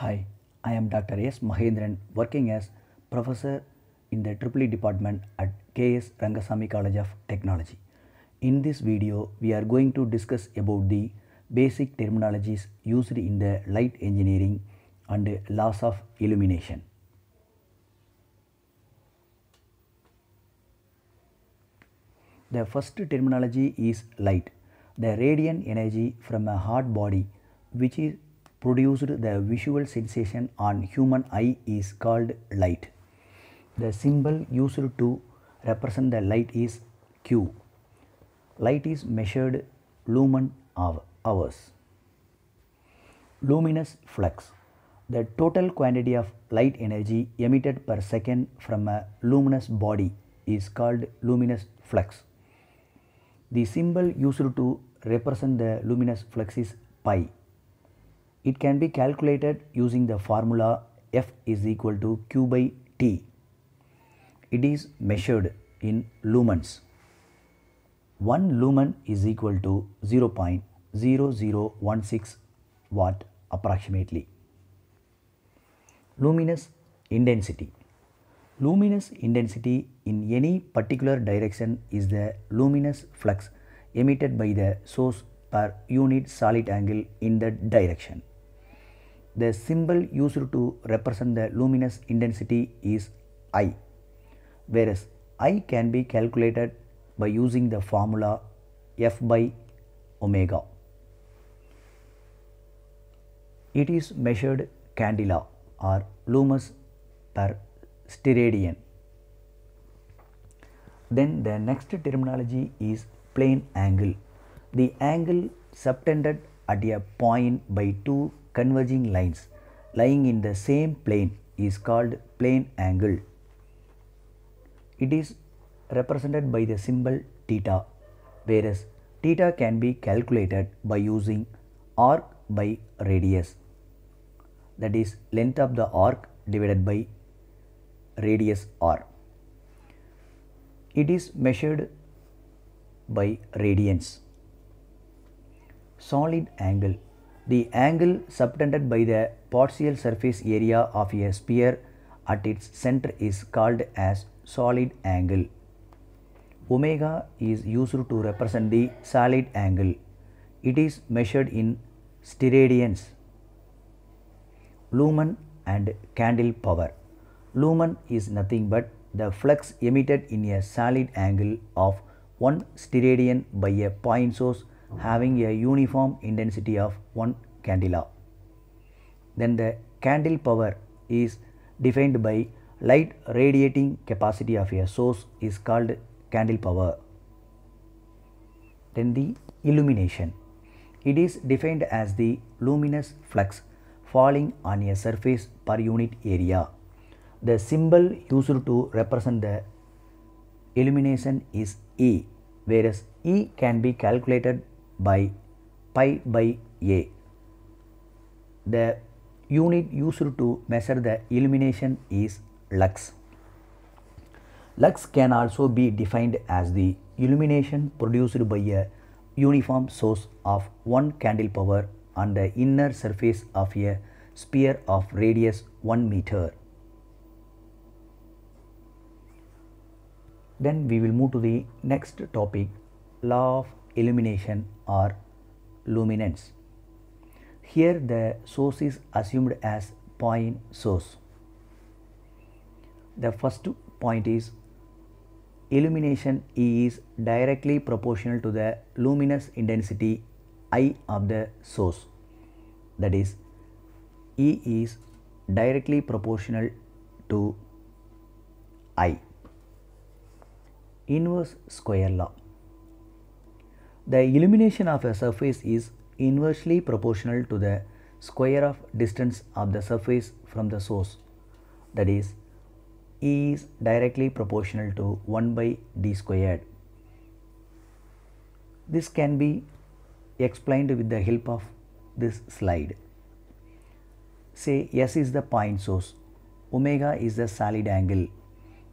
Hi, I am Dr. S. Mahindran working as professor in the EEE department at KS Rangasamy College of Technology. In this video, we are going to discuss about the basic terminologies used in the light engineering and loss of illumination. The first terminology is light, the radiant energy from a hot body which is produced the visual sensation on human eye is called light. The symbol used to represent the light is Q. Light is measured lumen of hours. Luminous flux. The total quantity of light energy emitted per second from a luminous body is called luminous flux. The symbol used to represent the luminous flux is pi. It can be calculated using the formula F is equal to Q by T. It is measured in lumens. 1 lumen is equal to 0.0016 watt approximately. Luminous intensity. Luminous intensity in any particular direction is the luminous flux emitted by the source per unit solid angle in that direction. The symbol used to represent the luminous intensity is I, whereas I can be calculated by using the formula F by omega. It is measured candela or lumens per steradian. Then the next terminology is plane angle. The angle subtended at a point by two converging lines lying in the same plane is called plane angle. It is represented by the symbol theta whereas theta can be calculated by using arc by radius that is length of the arc divided by radius r. It is measured by radians. Solid angle the angle subtended by the partial surface area of a sphere at its center is called as solid angle. Omega is used to represent the solid angle. It is measured in steradians, lumen and candle power. Lumen is nothing but the flux emitted in a solid angle of 1 steradian by a point source having a uniform intensity of 1 candela. Then the candle power is defined by light radiating capacity of a source is called candle power. Then the illumination. It is defined as the luminous flux falling on a surface per unit area. The symbol used to represent the illumination is E whereas E can be calculated by pi by a. The unit used to measure the illumination is lux. Lux can also be defined as the illumination produced by a uniform source of 1 candle power on the inner surface of a sphere of radius 1 meter. Then we will move to the next topic law of illumination or luminance. Here the source is assumed as point source. The first point is illumination E is directly proportional to the luminous intensity I of the source. That is, E is directly proportional to I. Inverse square law. The illumination of a surface is inversely proportional to the square of distance of the surface from the source. That is, E is directly proportional to 1 by d squared. This can be explained with the help of this slide. Say S is the point source, omega is the solid angle,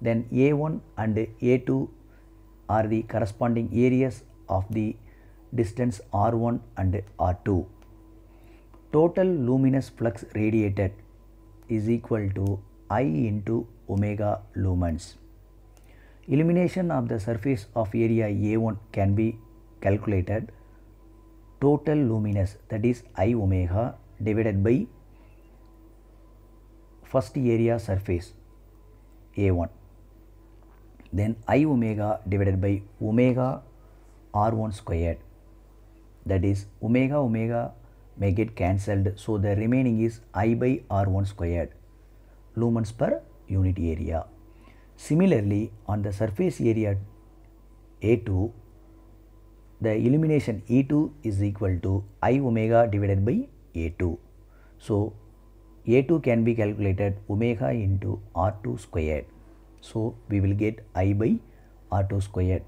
then A1 and A2 are the corresponding areas of the distance r1 and r2. Total luminous flux radiated is equal to i into omega lumens. Illumination of the surface of area A1 can be calculated total luminous that is i omega divided by first area surface A1 then i omega divided by omega r1 squared that is omega omega may get cancelled so the remaining is i by r1 squared lumens per unit area. Similarly on the surface area A2 the illumination E2 is equal to i omega divided by A2. So A2 can be calculated omega into R2 squared. So we will get i by R2 squared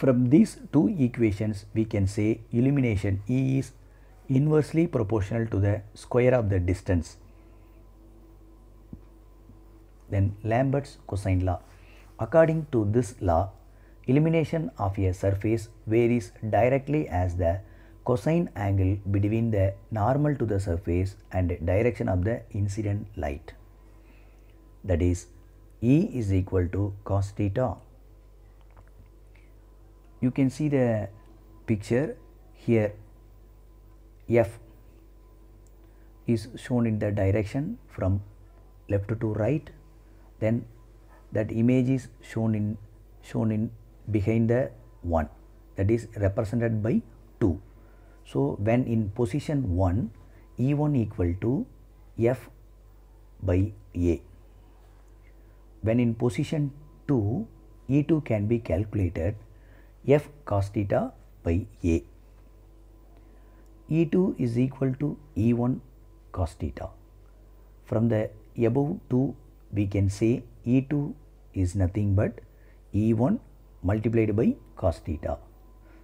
from these two equations, we can say illumination E is inversely proportional to the square of the distance. Then Lambert's cosine law. According to this law, illumination of a surface varies directly as the cosine angle between the normal to the surface and direction of the incident light. That is, E is equal to cos theta you can see the picture here F is shown in the direction from left to right then that image is shown in shown in behind the 1 that is represented by 2. So, when in position 1 E1 equal to F by A. When in position 2 E2 can be calculated f cos theta by a. E2 is equal to E1 cos theta. From the above 2 we can say E2 is nothing but E1 multiplied by cos theta.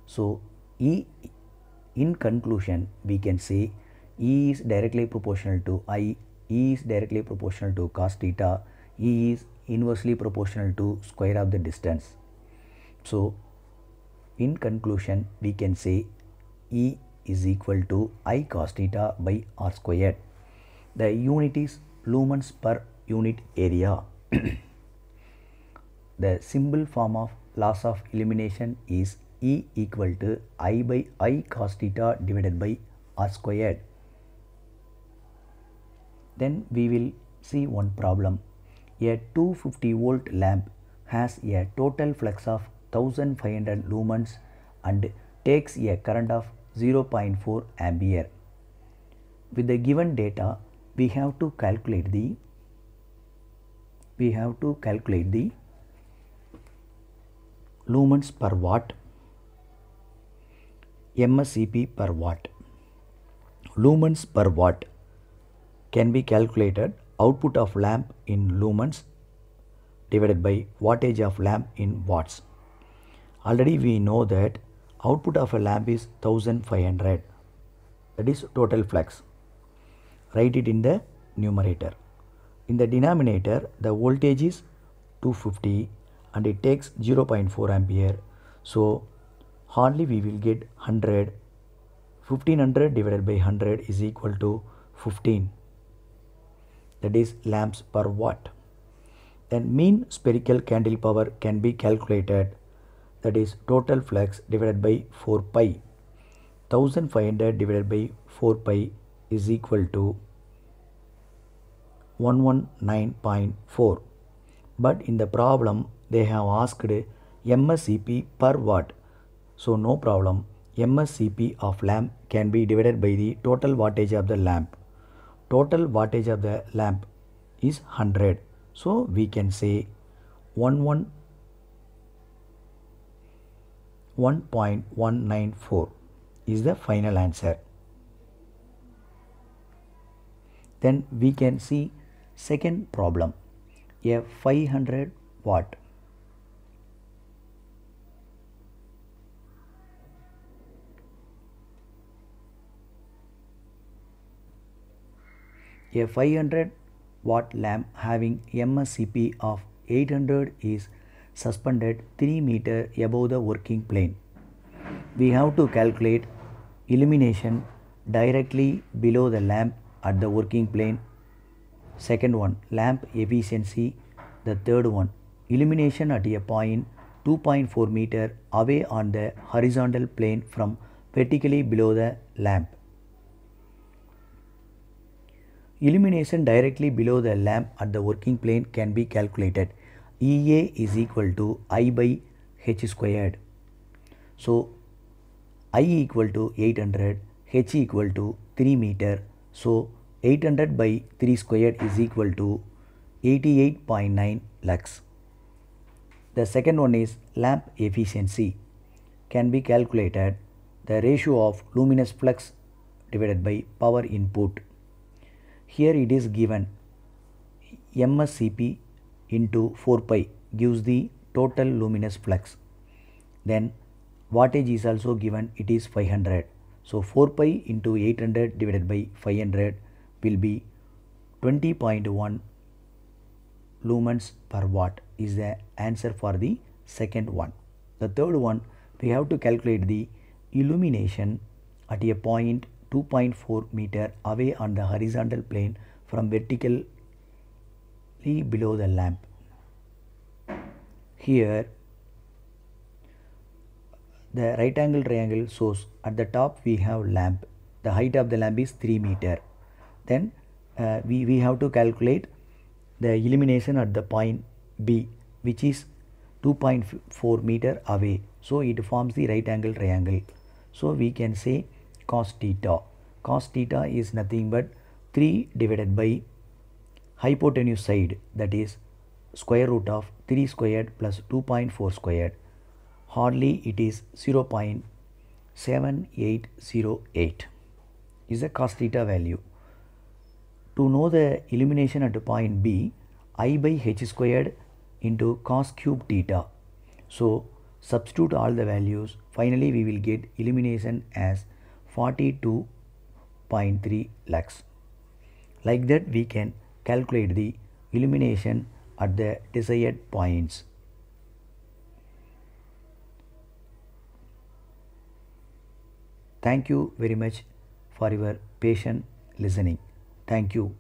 So, E in conclusion we can say E is directly proportional to I, E is directly proportional to cos theta, E is inversely proportional to square of the distance. So, in conclusion, we can say E is equal to I cos theta by R squared. The unit is lumens per unit area. the symbol form of loss of illumination is E equal to I by I cos theta divided by R squared. Then we will see one problem. A 250 volt lamp has a total flux of 1500 lumens and takes a current of 0.4 ampere. With the given data, we have to calculate the we have to calculate the lumens per watt MSCP per watt. Lumens per watt can be calculated output of lamp in lumens divided by wattage of lamp in watts. Already we know that output of a lamp is 1500 that is total flux. Write it in the numerator. In the denominator the voltage is 250 and it takes 0.4 ampere. So hardly we will get 100 1500 divided by 100 is equal to 15 that is lamps per watt. Then mean spherical candle power can be calculated that is total flux divided by 4 pi 1500 divided by 4 pi is equal to 119.4 but in the problem they have asked MSCP per watt so no problem MSCP of lamp can be divided by the total wattage of the lamp total wattage of the lamp is 100 so we can say 11 1.194 is the final answer. Then we can see second problem a 500 watt a 500 watt lamp having MSCP of 800 is suspended 3 meter above the working plane. We have to calculate illumination directly below the lamp at the working plane. Second one, lamp efficiency. The third one, illumination at a point 2.4 meter away on the horizontal plane from vertically below the lamp. Illumination directly below the lamp at the working plane can be calculated. EA is equal to I by H squared. So I equal to 800, H equal to 3 meter. So 800 by 3 squared is equal to 88.9 lakhs. The second one is lamp efficiency can be calculated the ratio of luminous flux divided by power input. Here it is given MSCP into 4 pi gives the total luminous flux. Then wattage is also given it is 500. So 4 pi into 800 divided by 500 will be 20.1 lumens per watt is the answer for the second one. The third one we have to calculate the illumination at a point 2.4 meter away on the horizontal plane from vertical see below the lamp. Here the right angle triangle shows at the top we have lamp. The height of the lamp is 3 meter. Then uh, we, we have to calculate the illumination at the point B which is 2.4 meter away. So it forms the right angle triangle. So we can say cos theta. Cos theta is nothing but 3 divided by hypotenuse side that is square root of 3 squared plus 2.4 squared hardly it is 0.7808 is a cos theta value. To know the illumination at point B I by h squared into cos cube theta. So substitute all the values finally we will get illumination as 42.3 lakhs. Like that we can calculate the illumination at the desired points. Thank you very much for your patient listening. Thank you.